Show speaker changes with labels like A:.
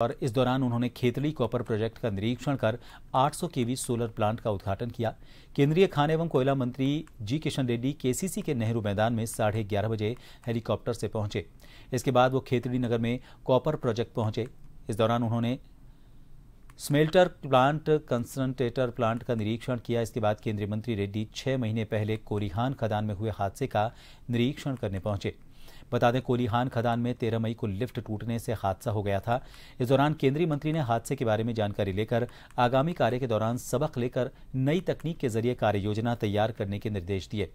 A: और इस दौरान उन्होंने खेतड़ी कॉपर प्रोजेक्ट का निरीक्षण कर 800 केवी सोलर प्लांट का उद्घाटन किया केंद्रीय खान एवं कोयला मंत्री जी किशन रेड्डी केसीसी के नेहरू मैदान में साढ़े ग्यारह बजे हेलीकॉप्टर से पहुंचे इसके बाद वो खेतड़ी नगर में कॉपर प्रोजेक्ट पहुंचे इस दौरान उन्होंने स्मेल्टर प्लांट कंसनट्रेटर प्लांट का निरीक्षण किया इसके बाद केंद्रीय मंत्री रेड्डी छह महीने पहले कोरिहान खदान में हुए हादसे का निरीक्षण करने पहुंचे बता दें कोलीहान खदान में तेरह मई को लिफ्ट टूटने से हादसा हो गया था इस दौरान केंद्रीय मंत्री ने हादसे के बारे में जानकारी लेकर आगामी कार्य के दौरान सबक लेकर नई तकनीक के जरिए कार्य योजना तैयार करने के निर्देश दिए